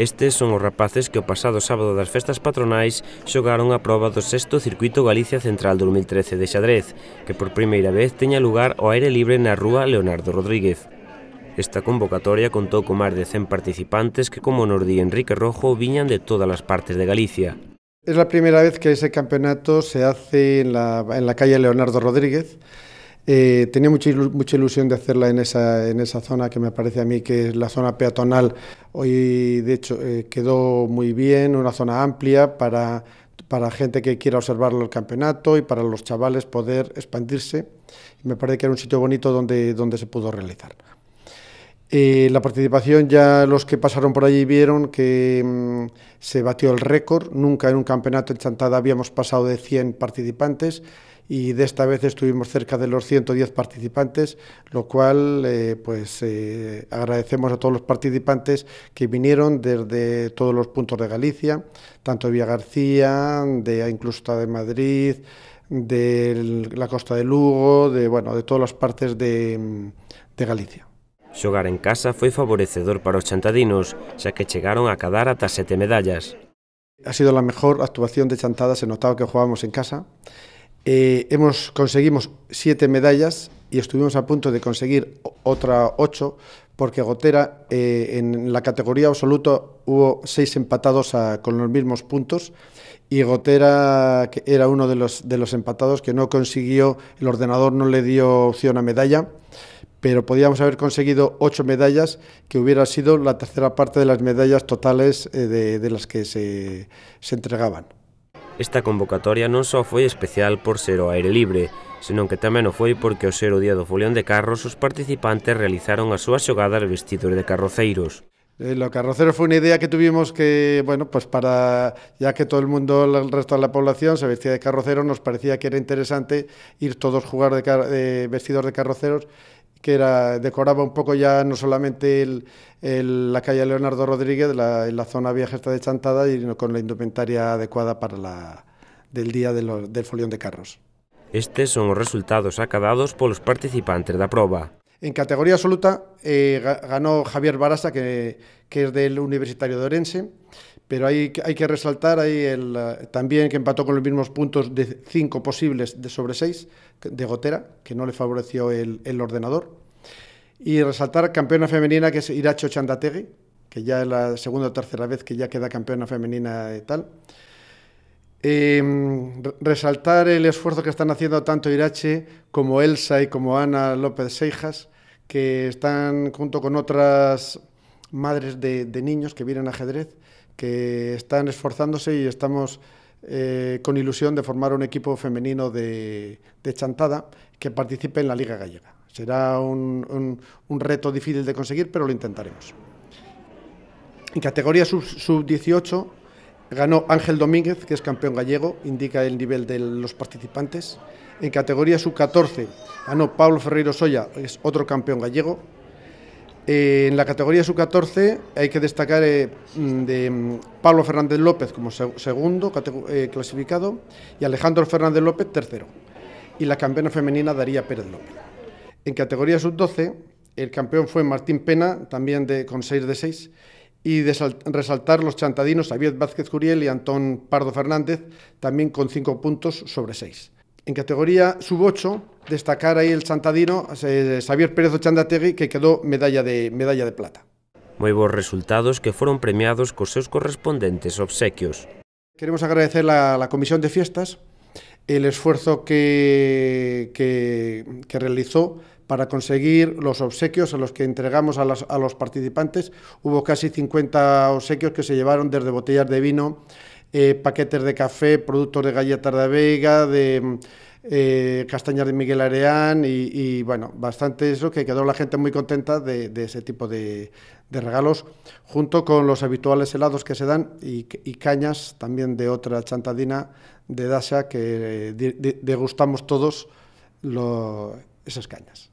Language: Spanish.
Estes son os rapaces que o pasado sábado das festas patronais xogaron a proba do sexto circuito Galicia Central 2013 de xadrez, que por primeira vez teña lugar ao aire libre na rúa Leonardo Rodríguez. Esta convocatoria contou con máis de 100 participantes que, como nos di Enrique Rojo, viñan de todas as partes de Galicia. Es a primeira vez que ese campeonato se hace en la, en la calle Leonardo Rodríguez. Eh, tenía mucha, ilusión de hacerla en esa, en esa zona que me parece a mí que es la zona peatonal. Hoy, de hecho, eh, quedó muy bien, una zona amplia para, gente que quiera observar el campeonato y para los chavales poder expandirse. me parece que era un sitio bonito donde, donde se pudo realizar. Eh, la participación ya los que pasaron por allí vieron que mm, se batió el récord. Nunca en un campeonato en Chantada habíamos pasado de 100 participantes y de esta vez estuvimos cerca de los 110 participantes, lo cual eh, pues eh, agradecemos a todos los participantes que vinieron desde todos los puntos de Galicia, tanto de Villa García, de incluso de Madrid, de la costa de Lugo, de bueno, de todas las partes de mm, Galicia jugar en casa fue favorecedor para los chantadinos, ...ya que llegaron a cadar hasta siete medallas. Ha sido la mejor actuación de chantada, se notaba que jugábamos en casa. Eh, hemos, conseguimos siete medallas y estuvimos a punto de conseguir otra ocho, porque Gotera eh, en la categoría absoluto hubo seis empatados con los mismos puntos y Gotera era uno de los, de los empatados que no consiguió, el ordenador no le dio opción a medalla. pero podíamos haber conseguido ocho medallas, que hubiera sido la tercera parte de las medallas totales eh, de, de las que se, se entregaban. Esta convocatoria non só foi especial por ser ao aire libre, senón que tamén o foi porque ao ser o día do folión de carros os participantes realizaron as súas xogadas vestidos de carroceiros. Eh, los carroceros fue una idea que tuvimos que, bueno, pues para, ya que todo el mundo, el resto de la población se vestía de carroceros, nos parecía que era interesante ir todos jugar de, vestidos de carroceros que era, decoraba un poco ya no solamente la calle Leonardo Rodríguez, la, la zona vieja está de Chantada, sino con la indumentaria adecuada para la, del día del folión de carros. Estos son los resultados por los participantes la prueba. En categoría absoluta eh, ganó Javier Barasa, que, es del Universitario de Orense, pero hay, hay que resaltar ahí el, también que empató con los mismos puntos de 5 posibles de sobre 6 de Gotera, que no le favoreció el, ordenador. Y resaltar campeona femenina que es Iracho Chandategui, que ya es la segunda o tercera vez que ya queda campeona femenina y tal. Em, resaltar el esfuerzo que están haciendo tanto Irache como Elsa y como Ana López Seijas, que están junto con otras madres de, niños que vienen a ajedrez, que están esforzándose y estamos eh, con ilusión de formar un equipo femenino de, de, chantada que participe en la Liga Gallega. Será un, reto difícil de conseguir, pero lo intentaremos. En categoría sub-18, sub 18 Ganó Ángel Domínguez, que es campeón gallego, indica el nivel de los participantes. En categoría sub-14 ganó Pablo Ferreiro Soya, que es otro campeón gallego. Eh, en la categoría sub-14 hay que destacar eh, mm, de mm, Pablo Fernández López como segundo eh, clasificado y Alejandro Fernández López tercero. Y la campeona femenina Daría Pérez López. En categoría sub-12 el campeón fue Martín Pena, también de, con 6 de 6 y resaltar los chantadinos Javier Vázquez Curiel y Antón Pardo Fernández, también con 5 puntos sobre 6. En categoría sub-8, destacar ahí el chantadino Javier eh, Pérez Ochandategui, que quedó medalla de, medalla de plata. Moi bons resultados que foron premiados cos seus correspondentes obsequios. Queremos agradecer a la Comisión de Fiestas el esfuerzo que, que, que realizó para conseguir los obsequios a los que entregamos a, los participantes. Hubo casi 50 obsequios que se llevaron desde botellas de vino, eh, paquetes de café, productos de galletas de vega, de eh, castañas de Miguel Areán y, bueno, bastante eso, que quedó la gente muy contenta de, ese tipo de, regalos, junto con los habituales helados que se dan y, cañas también de otra chantadina de Dasha que eh, degustamos todos esas cañas.